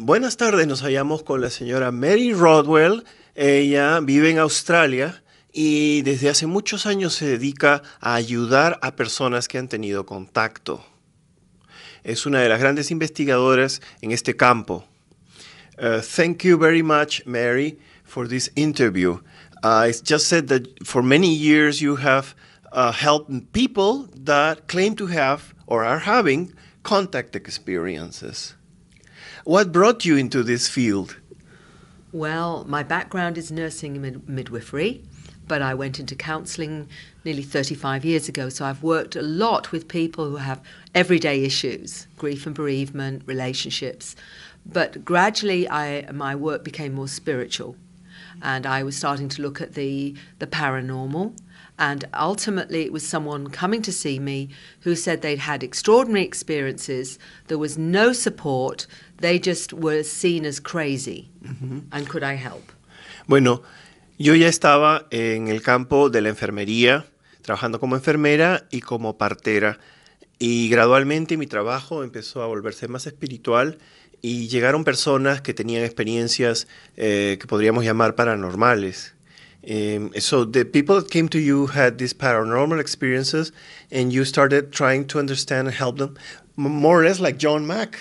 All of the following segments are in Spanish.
buenas tardes, nos hallamos con la señora Mary Rodwell. Ella vive en Australia y desde hace muchos años se dedica a ayudar a personas que han tenido contacto. Es una de las grandes investigadoras en este campo. Uh, thank you very much, Mary, for this interview. Uh, I just said that for many years you have uh, helped people that claim to have or are having contact experiences. What brought you into this field? Well, my background is nursing mid- midwifery, but I went into counselling nearly 35 years ago, so I've worked a lot with people who have everyday issues grief and bereavement, relationships. But gradually, I, my work became more spiritual, and I was starting to look at the, the paranormal And ultimately, it was someone coming to see me who said they'd had extraordinary experiences, there was no support, they just were seen as crazy. Mm-hmm. And could I help? Bueno, yo ya estaba en el campo de la enfermería, trabajando como enfermera y como partera. Y gradualmente mi trabajo empezó a volverse más espiritual y llegaron personas que tenían experiencias eh, que podríamos llamar paranormales. Um, so the people that came to you had these paranormal experiences, and you started trying to understand and help them, more or less like John Mack.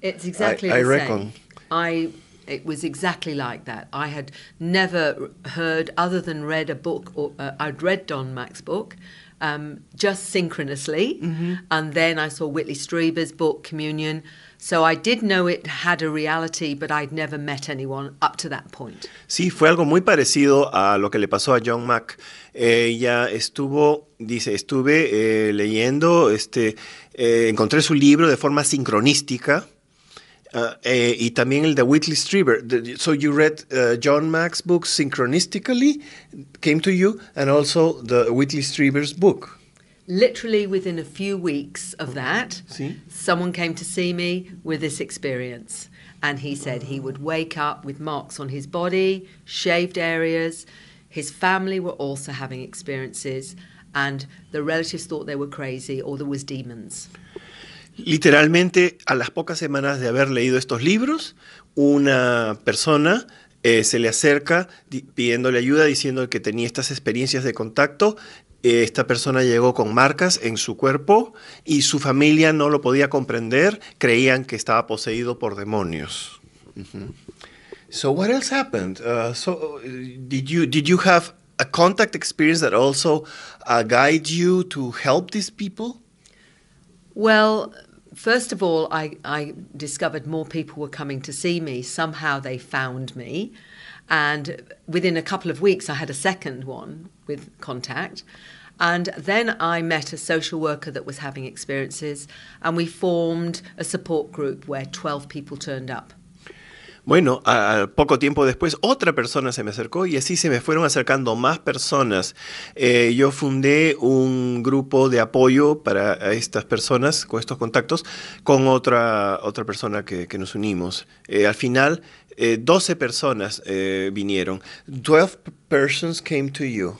It's exactly. I, I reckon. Same. I it was exactly like that. I had never heard, other than read a book, or uh, I'd read Don Mack's book, um, just synchronously, mm-hmm. and then I saw Whitley Strieber's book Communion, so I did know it had a reality, but I'd never met anyone up to that point. Sí, fue algo muy parecido a lo que le pasó a John Mack. Ella estuvo, dice, estuve eh, leyendo, este, eh, encontré su libro de forma sincronística. Uh, eh, y también el de Whitley Strieber. The, so you read uh, John Mack's book synchronistically, came to you, and also the Whitley Strieber's book literally within a few weeks of that, see? someone came to see me with this experience. And he said he would wake up with marks on his body, shaved areas. His family were also having experiences, and the relatives thought they were crazy or there was demons. Literalmente, a las pocas semanas de haber leído estos libros, una persona eh, se le acerca pidiéndole ayuda, diciendo que tenía estas experiencias de contacto esta persona llegó con marcas en su cuerpo y su familia no lo podía comprender, creían que estaba poseído por demonios. So what else happened? Uh, so uh, did you did you have a contact experience that also uh, guide you to help these people? Well, first of all, I, I discovered more people were coming to see me. Somehow they found me. And within a couple of weeks, I had a second one with contact. And then I met a social worker that was having experiences, and we formed a support group where 12 people turned up. Bueno, poco tiempo después otra persona se me acercó y así se me fueron acercando más personas. Eh, yo fundé un grupo de apoyo para estas personas, con estos contactos, con otra, otra persona que, nos unimos. Eh, al final, eh, 12 personas eh, vinieron. 12 persons came to you.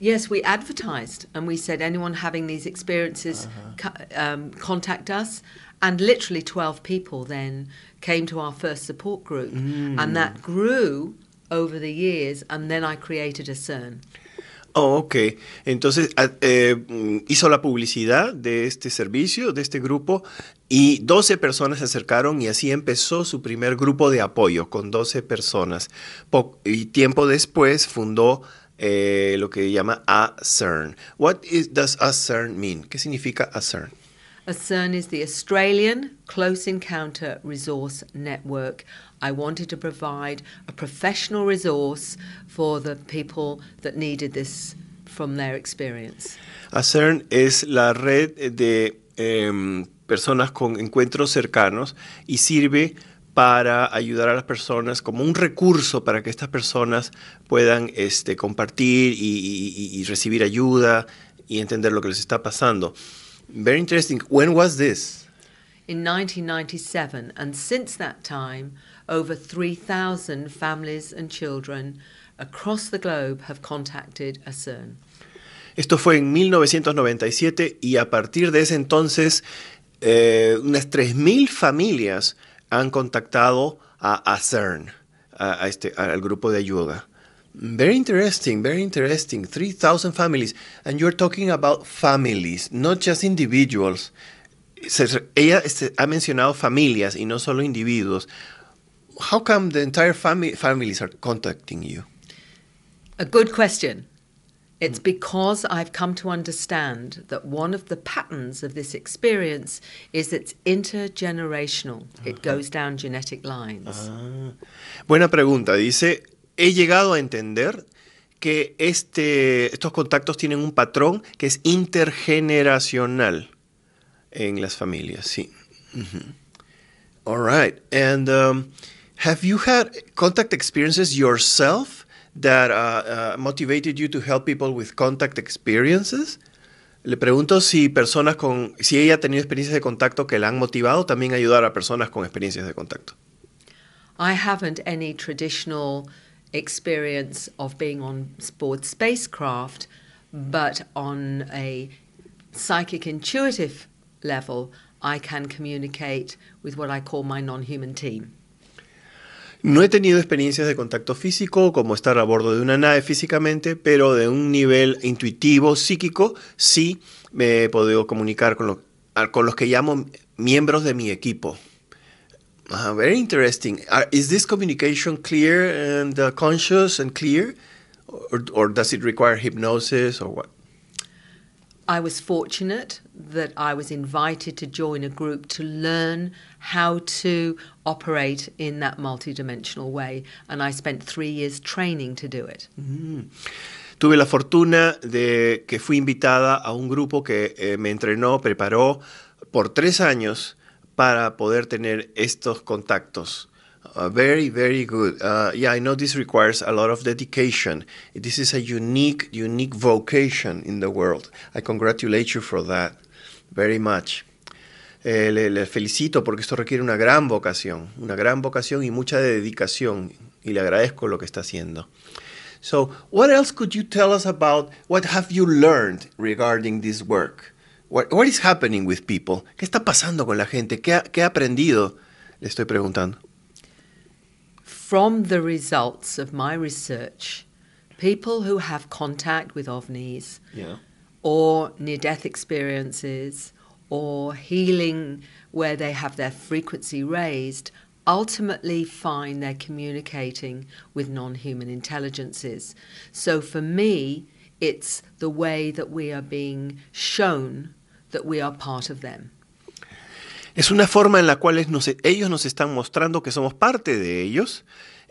Yes, we advertised and we said anyone having these experiences, um, contact us. And literally 12 people then came to our first support group, mm. and that grew over the years, and then I created a CERN. Oh, ok. Entonces ah, eh, hizo la publicidad de este servicio, de este grupo, y 12 personas se acercaron y así empezó su primer grupo de apoyo con 12 personas. y tiempo después fundó eh, lo que llama ACERN. What is, does CERN mean? ¿Qué significa ACERN? ACERN is the Australian Close Encounter Resource Network. I wanted to provide a professional resource for the people that needed this from their experience. CERN es la red de eh, personas con encuentros cercanos y sirve para ayudar a las personas como un recurso para que estas personas puedan este, compartir y, y, y recibir ayuda y entender lo que les está pasando. Very interesting. When was this? In 1997, and since that time, over 3,000 families and children across the globe have contacted ASERN. Esto fue en 1997 y a partir de ese entonces eh, unas 3.000 familias han contactado a ACERN, a este, al grupo de ayuda. Very interesting, very interesting. 3,000 families. And you're talking about families, not just individuals. Se, ella se, ha mencionado familias y no solo individuos. How come the entire fami families are contacting you? A good question. It's because I've come to understand that one of the patterns of this experience is it's intergenerational. It goes down genetic lines. Ah. Buena pregunta. Dice he llegado a entender que este, estos contactos tienen un patrón que es intergeneracional en las familias, sí. All right. And um, have you had contact experiences yourself that uh, uh, motivated you to help people with contact experiences? Le pregunto si personas con, si ella ha tenido experiencias de contacto que la han motivado también ayudar a personas con experiencias de contacto. I haven't any traditional experience of being on board spacecraft, but on a psychic intuitive level, I can communicate with what I call my non-human team. No he tenido experiencias de contacto físico, como estar a bordo de una nave físicamente, pero de un nivel intuitivo, psíquico, sí me he podido comunicar con, lo, con los que llamo miembros de mi equipo. Uh, very interesting. Are, uh, is this communication clear and uh, conscious and clear, or, or does it require hypnosis or what? I was fortunate that I was invited to join a group to learn how to operate in that multidimensional way, and I spent three years training to do it. Mm. Tuve la fortuna de que fui invitada a un grupo que eh, me entrenó, preparó por tres años para poder tener estos contactos. Uh, very, very good. Uh, yeah, I know this requires a lot of dedication. This is a unique, unique vocation in the world. I congratulate you for that very much. Eh, le, le, felicito porque esto requiere una gran vocación, una gran vocación y mucha dedicación. Y le agradezco lo que está haciendo. So, what else could you tell us about what have you learned regarding this work? What, what is happening with people? ¿Qué está pasando con la gente? ¿Qué ha, qué ha aprendido? Le estoy preguntando. From the results of my research, people who have contact with ovnis yeah. or near death experiences or healing where they have their frequency raised ultimately find they're communicating with non human intelligences. So for me, it's the way that we are being shown we are them. Es una forma en la cual ellos nos están mostrando que somos parte de ellos,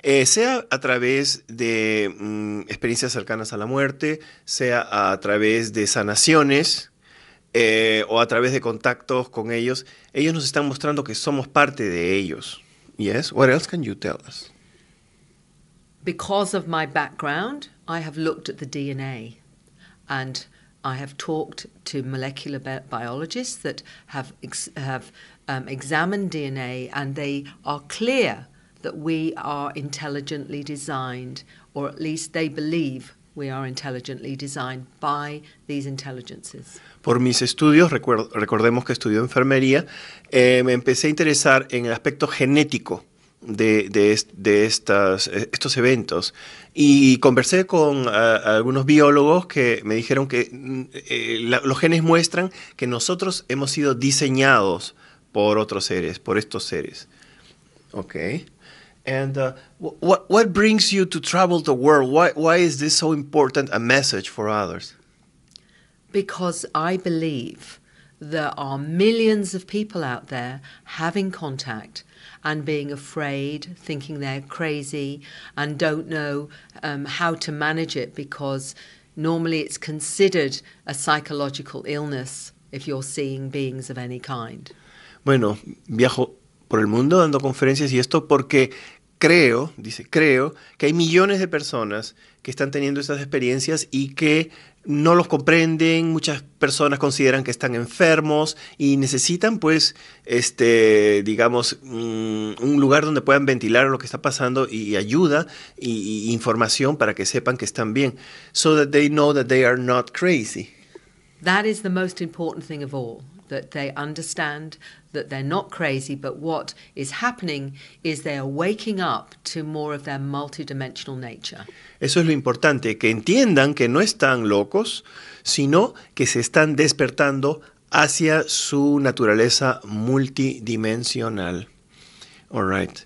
eh, sea a través de mm, experiencias cercanas a la muerte, sea a través de sanaciones eh, o a través de contactos con ellos. Ellos nos están mostrando que somos parte de ellos. Yes, what else can you tell us? Because of my background, I have looked at the DNA and I have talked to molecular bi- biologists that have ex- have um, examined DNA, and they are clear that we are intelligently designed, or at least they believe we are intelligently designed by these intelligences. Por mis estudios, recordemos que estudió enfermería, eh, me empecé a interesar en el aspecto genético de, de, estas, eh, estos eventos. Y conversé con eh, algunos biólogos que me dijeron que mm, eh, los genes muestran que nosotros hemos sido diseñados por otros seres, por estos seres. Ok. And uh, what, what brings you to travel the world? Why, why is this so important a message for others? Because I believe there are millions of people out there having contact and being afraid, thinking they're crazy and don't know um, how to manage it because normally it's considered a psychological illness if you're seeing beings of any kind. Bueno, viajo por el mundo dando conferencias y esto porque creo, dice, creo que hay millones de personas que están teniendo esas experiencias y que no los comprenden, muchas personas consideran que están enfermos y necesitan pues, este, digamos, mm, un lugar donde puedan ventilar lo que está pasando y ayuda y, y información para que sepan que están bien, so that they know that they are not crazy. That is the most important thing of all. that they understand, that they're not crazy, but what is happening is they are waking up to more of their multidimensional nature. Eso es lo importante, que entiendan que no están locos, sino que se están despertando hacia su naturaleza multidimensional. All right.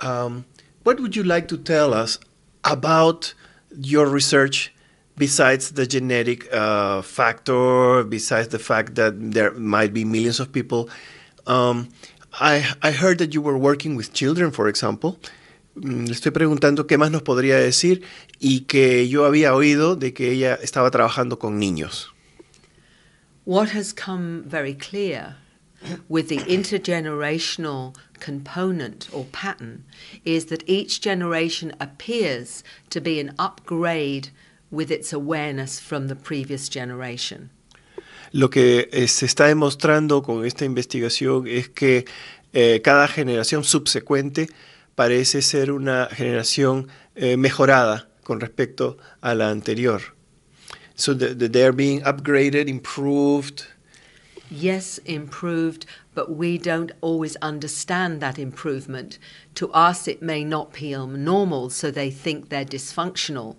Um, what would you like to tell us about your research besides the genetic uh, factor, besides the fact that there might be millions of people, um, I, I heard that you were working with children, for example. Mm, le estoy preguntando qué más nos podría decir y que yo había oído de que ella estaba trabajando con niños. What has come very clear with the intergenerational component or pattern is that each generation appears to be an upgrade with its awareness from the previous generation. Lo que eh, se está demostrando con esta investigación es que eh, cada generación subsecuente parece ser una generación eh, mejorada con respecto a la anterior. So the, the, they're being upgraded, improved. Yes, improved, but we don't always understand that improvement. To us, it may not be normal, so they think they're dysfunctional.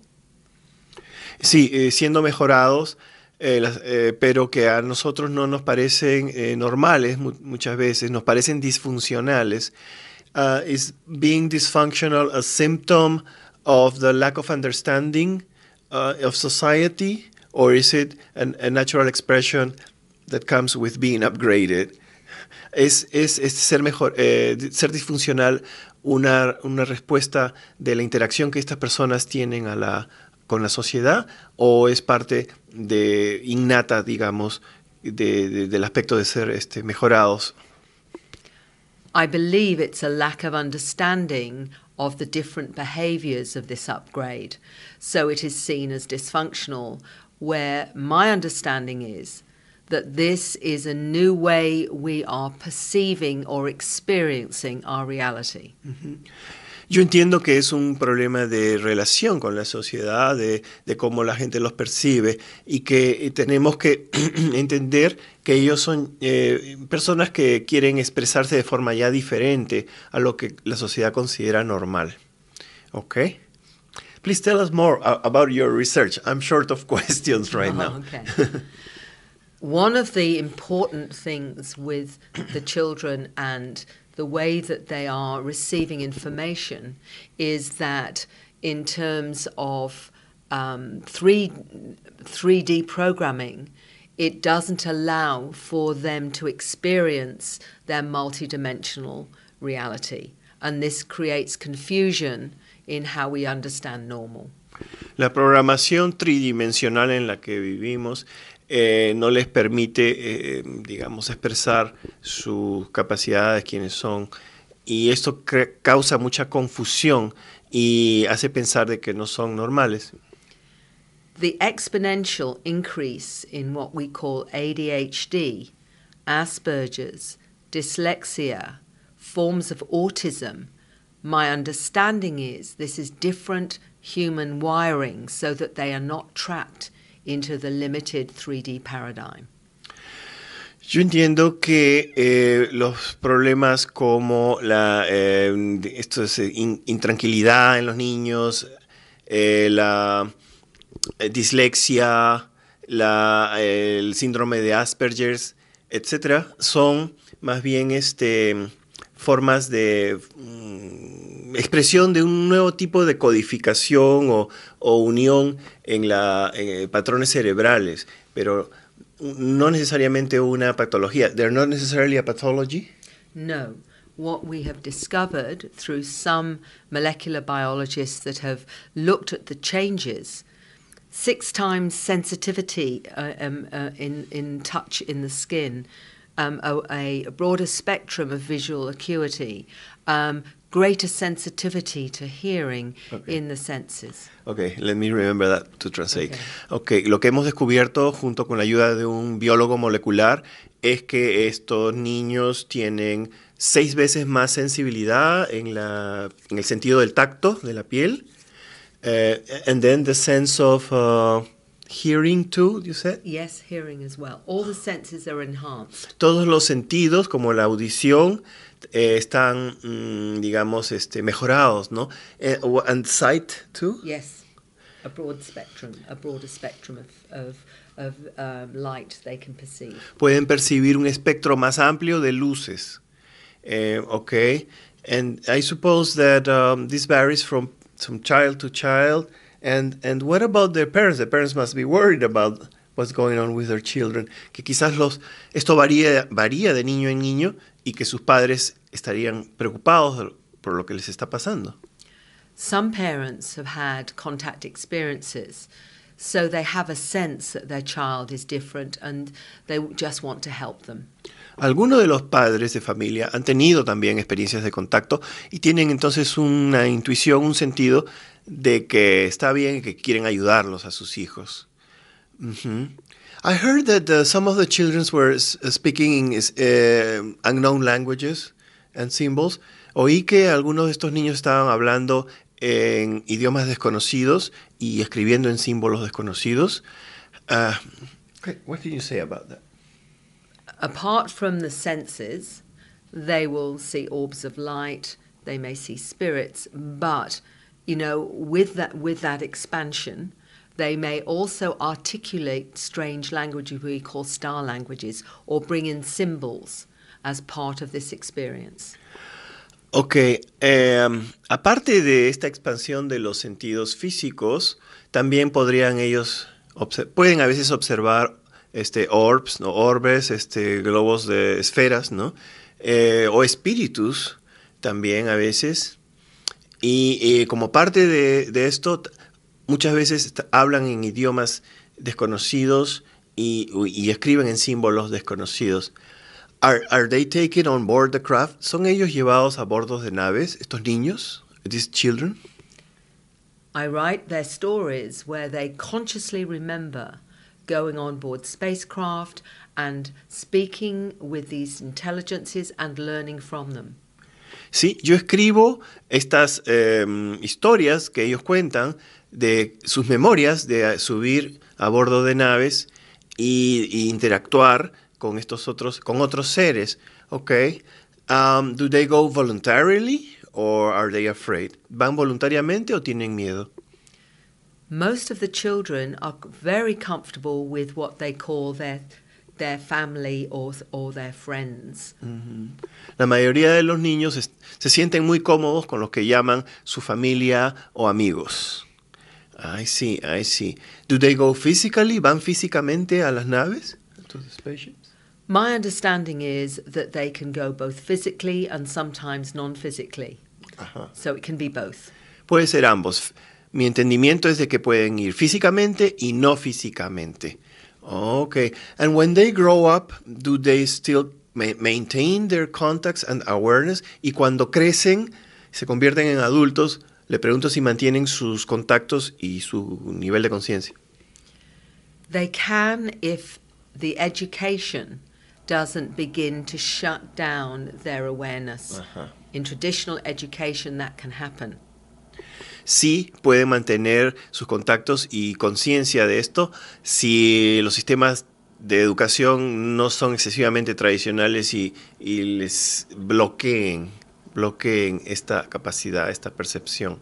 Sí, eh, siendo mejorados, eh, eh, pero que a nosotros no nos parecen normales muchas veces, nos parecen disfuncionales. Ah, is being dysfunctional a symptom of the lack of understanding ah, of society, or is it a natural expression that comes with being upgraded? Es, es ser, mejor, ser disfuncional una, una respuesta de la interacción que estas personas tienen a la con la sociedad o es parte de innata, digamos, de, de, del aspecto de ser este, mejorados? I believe it's a lack of understanding of the different behaviours of this upgrade. So it is seen as dysfunctional, where my understanding is that this is a new way we are perceiving or experiencing our reality. Mm -hmm. Yo entiendo que es un problema de relación con la sociedad, de, cómo la gente los percibe y que eh, tenemos que entender que ellos son eh, personas que quieren expresarse de forma ya diferente a lo que la sociedad considera normal. ¿Ok? Please tell us more about your research. I'm short of questions right oh, now. Okay. One of the important things with the children and the way that they are receiving information is that in terms of um, three 3D programming, it doesn't allow for them to experience their multidimensional reality. And this creates confusion in how we understand normal. La programación tridimensional en la que vivimos Eh, no les permite, eh, digamos, expresar sus capacidades, quiénes son. Y esto causa mucha confusión y hace pensar de que no son normales. The exponential increase in what we call ADHD, Asperger's, dyslexia, forms of autism, my understanding is this is different human wiring so that they are not trapped into Yo entiendo que eh, los problemas como la eh, esto eh, intranquilidad en los niños, la dislexia, la, el síndrome de Asperger, etcétera, son más bien este, formas de mm, expresión de un nuevo tipo de codificación o, unión en, la, eh, patrones cerebrales, pero no necesariamente una patología. They're not necessarily a pathology? No. what we have discovered through some molecular biologists that have looked at the changes. Six times sensitivity uh, um, uh, in, in touch in the skin, um, a, a, broader spectrum of visual acuity, um, greater sensitivity to hearing in the senses. Okay, let me remember that to translate. Okay. lo que hemos descubierto junto con la ayuda de un biólogo molecular es que estos niños tienen seis veces más sensibilidad en, la, en el sentido del tacto de la piel. Uh, and then the sense of uh, Hearing too, you said? Yes, hearing as well. All the senses are enhanced. Todos los sentidos, como la audición, eh, están, mm, digamos, este, mejorados, ¿no? Eh, and sight too? Yes, a broad spectrum, a broader spectrum of, of, of um, light they can perceive. Pueden percibir un espectro más amplio de luces. Eh, okay, and I suppose that um, this varies from, from child to child. And, and what about their parents? The parents must be worried about what's going on with their children. Que quizás los, esto varía, varía de niño en niño y que sus padres estarían preocupados por lo que les está pasando. Some parents have had contact experiences, so they have a sense that their child is different and they just want to help them. Algunos de los padres de familia han tenido también experiencias de contacto y tienen entonces una intuición, un sentido de que está bien, y que quieren ayudarlos a sus hijos. I heard that uh, some of the children were uh, speaking in uh, unknown languages and symbols. Oí que algunos de estos niños estaban hablando en idiomas desconocidos y escribiendo en símbolos desconocidos. what you say Apart from the senses, they will see orbs of light, they may see spirits, but you know, with that with that expansion, they may also articulate strange language we call star languages or bring in symbols as part of this experience. Ok, eh, aparte de esta expansión de los sentidos físicos, también podrían ellos, pueden a veces observar este, orbs, ¿no? orbes, este, globos de esferas, ¿no? Eh, o espíritus también a veces. Y como parte de, de, esto, muchas veces hablan en idiomas desconocidos y, y escriben en símbolos desconocidos. Are, are, they taken on board the craft? ¿Son ellos llevados a bordo de naves, estos niños, these children? I write their stories where they consciously remember going on board spacecraft and speaking with these intelligences and learning from them. Sí, yo escribo estas em, historias que ellos cuentan de sus memorias de subir a bordo de naves y, interactuar con estos otros con otros seres, ¿ok? Um, do they go voluntarily or are they afraid? ¿Van voluntariamente o tienen miedo? most of the children are very comfortable with what they call their their family or, or their friends. Uh mm-hmm. -huh. La mayoría de los niños se sienten muy cómodos con lo que llaman su familia o amigos. I see, I see. Do they go physically? ¿Van físicamente a las naves? To the spaceships? My understanding is that they can go both physically and sometimes non-physically. Uh -huh. So it can be both. Puede ser ambos. Mi entendimiento es de que pueden ir físicamente y no físicamente. Okay. And when they grow up, do they still maintain their contacts and awareness? Y cuando crecen, se convierten en adultos, le pregunto si mantienen sus contactos y su nivel de conciencia. They can if the education doesn't begin to shut down their awareness. In traditional education, that can happen sí pueden mantener sus contactos y conciencia de esto si los sistemas de educación no son excesivamente tradicionales y, y les bloqueen, bloqueen esta capacidad, esta percepción.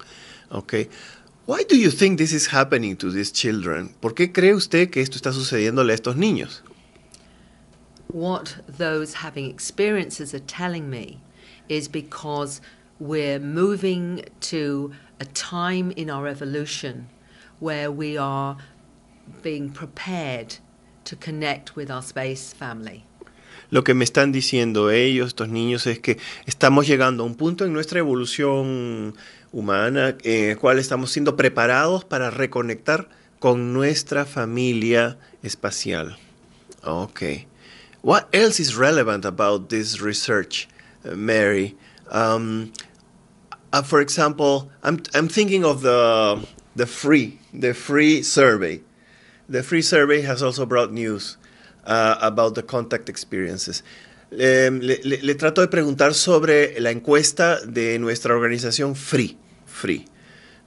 Okay. Why do you think this is happening to these children? ¿Por qué cree usted que esto está sucediéndole a estos niños? What those having experiences are telling me is because we're moving to time in our evolution where we are being prepared to connect with our space family. Lo que me están diciendo ellos, estos niños, es que estamos llegando a un punto en nuestra evolución humana eh, en el cual estamos siendo preparados para reconectar con nuestra familia espacial. Okay. What else is relevant about this research, eh, Mary? Um, por uh, for example, I'm, I'm thinking of the, free, the free survey. The free survey has also brought news uh, about the contact experiences. Em, le, trato de preguntar sobre la encuesta de nuestra organización Free, Free,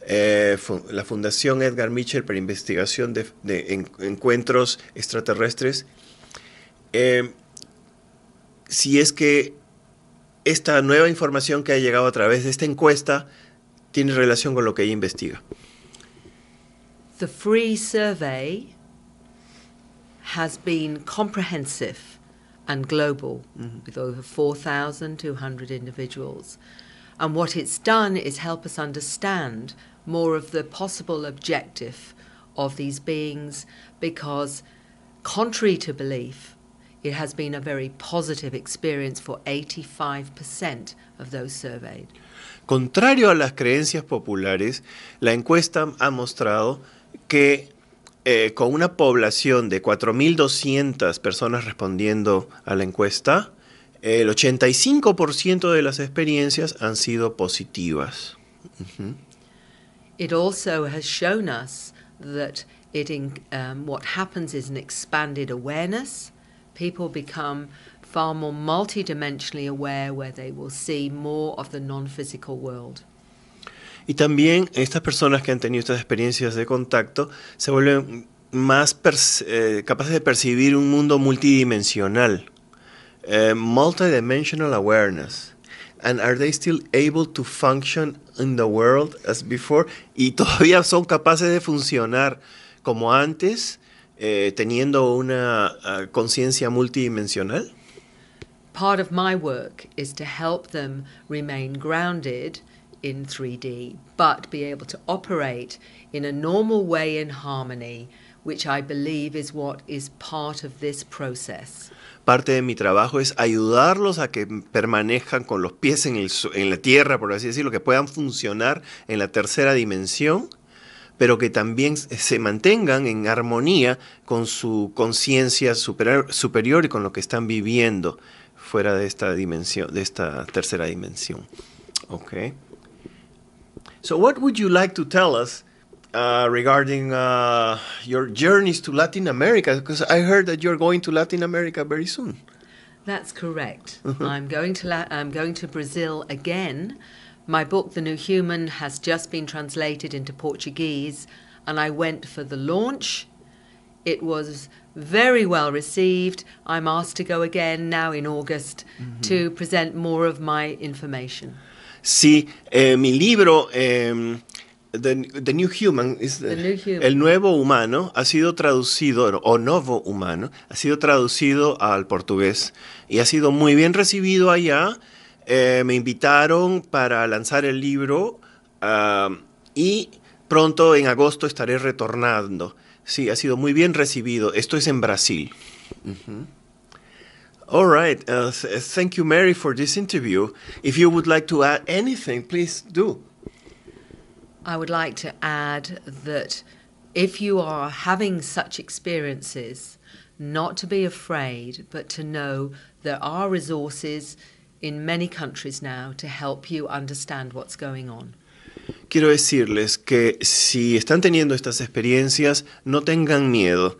eh, la Fundación Edgar Mitchell para Investigación de, Encuentros Extraterrestres. Em, si es que esta nueva información que ha llegado a través de esta encuesta tiene relación con lo que ella investiga. The free survey has been comprehensive and global mm -hmm. with over 4,200 individuals. And what it's done is help us understand more of the possible objective of these beings because, contrary to belief, It has been a very positive experience for 85% of those surveyed. Contrario a las creencias populares, la encuesta ha mostrado que eh, con una población de 4.200 personas respondiendo a la encuesta, el 85% de las experiencias han sido positivas. It also has shown us that it in, um, what happens is an expanded awareness people become far more multidimensionally aware where they will see more of the non world. Y también estas personas que han tenido estas experiencias de contacto se vuelven más eh, capaces de percibir un mundo multidimensional. Eh, multidimensional awareness. And are they still able to function in the world as before? Y todavía son capaces de funcionar como antes eh, teniendo una uh, conciencia multidimensional? Part of my work is to help them remain grounded in 3D, but be able to operate in a normal way in harmony, which I believe is what is part of this process. Parte de mi trabajo es ayudarlos a que permanezcan con los pies en, el, en la tierra, por así decirlo, que puedan funcionar en la tercera dimensión pero que también se mantengan en armonía con su conciencia superior, superior y con lo que están viviendo fuera de esta dimensión, de esta tercera dimensión. Okay. So, what would you like to tell us uh, regarding uh, your journeys to Latin America? Because I heard that you're going to Latin America very soon. That's correct. Mm-hmm. I'm going to La I'm going to Brazil again. My book, The New Human, has just been translated into Portuguese, and I went for the launch. It was very well received. I'm asked to go again now in August mm-hmm. to present more of my information. Sí, eh, mi libro eh, the, the, New Human is the, the new human. El Nuevo Humano ha sido traducido o Novo Humano ha sido traducido al portugués y ha sido muy bien recibido allá Eh, me invitaron para lanzar el libro ah, y pronto en agosto estaré retornando. Sí, ha sido muy bien recibido. Esto es en Brasil. All right. Uh, uh, thank you, Mary, for this interview. If you would like to add anything, please do. I would like to add that if you are having such experiences, not to be afraid, but to know there are resources many countries now help you going Quiero decirles que si están teniendo estas experiencias, no tengan miedo,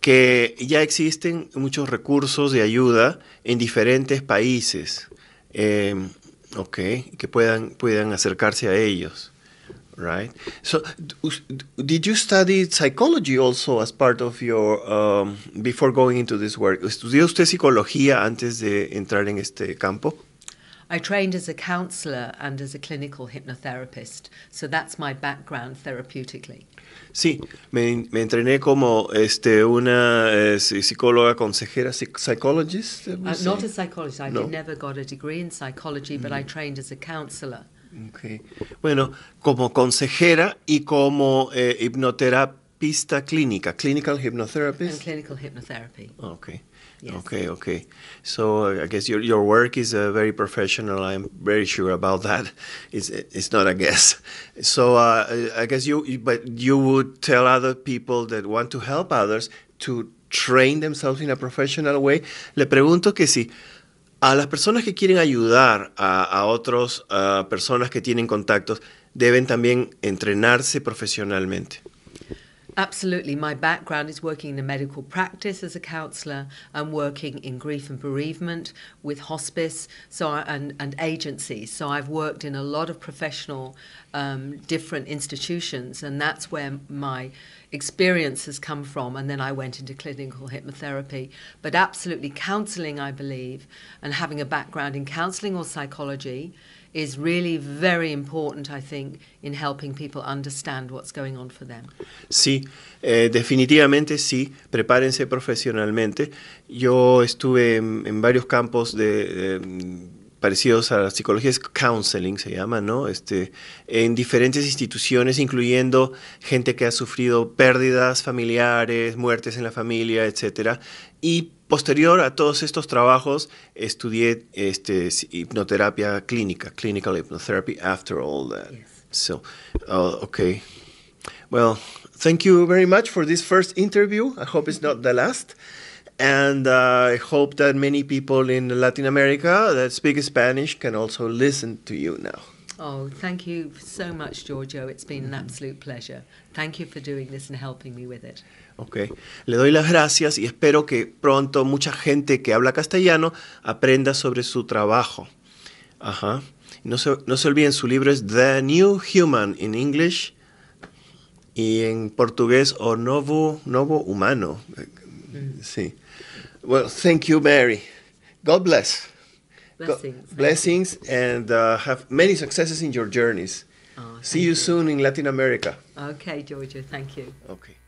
que ya existen muchos recursos de ayuda en diferentes países, eh, que puedan, puedan acercarse a ellos. Right. So, did you study psychology also as part of your um, before going into this work? ¿Estudió usted psicología antes de entrar en este campo? I trained as a counselor and as a clinical hypnotherapist, so that's my background therapeutically. Sí, me, me entrené como este, una eh, psicóloga consejera, psychologist. Uh, not a psychologist. I no. never got a degree in psychology, but I mm-hmm. trained as a counselor. Okay. Bueno, como consejera y como eh, clínica, clinical hypnotherapist. clinical hypnotherapy. Okay. Okay, okay. So I guess your, your work is uh, very professional. I'm very sure about that. It's it's not a guess. So uh, I guess you but you would tell other people that want to help others to train themselves in a professional way. Le pregunto que si a las personas que quieren ayudar a, a otras personas que tienen contactos, deben también entrenarse profesionalmente. Absolutely. My background is working in a medical practice as a counsellor and working in grief and bereavement with hospice so I, and, and agencies. So I've worked in a lot of professional um, different institutions, and that's where my experience has come from. And then I went into clinical hypnotherapy. But absolutely, counseling, I believe, and having a background in counseling or psychology is really very important, I think, in helping people understand what's going on for them. Sí, eh, definitivamente sí, prepárense profesionalmente. Yo estuve en, en varios campos de, de parecidos a las psicología, es counseling, se llama, ¿no? Este, en diferentes instituciones, incluyendo gente que ha sufrido pérdidas familiares, muertes en la familia, etcétera. Y posterior a todos estos trabajos, estudié este, hipnoterapia clínica, clinical hypnotherapy after all that. So, uh, okay. Well, thank you very much for this first interview. I hope it's not the last and uh, I hope that many people in Latin America that speak Spanish can also listen to you now. Oh, thank you so much, Giorgio. It's been an absolute pleasure. Thank you for doing this and helping me with it. Ok, le doy las gracias y espero que pronto mucha gente que habla castellano aprenda sobre su trabajo. Ajá. No se, no olviden, su libro es The New Human in English y en portugués o Novo, Novo Humano. Mm. Sí. Well, thank you, Mary. God bless. Blessings. God, blessings you. and uh, have many successes in your journeys. Oh, See you, you soon in Latin America. Okay, Georgia. Thank you. Okay.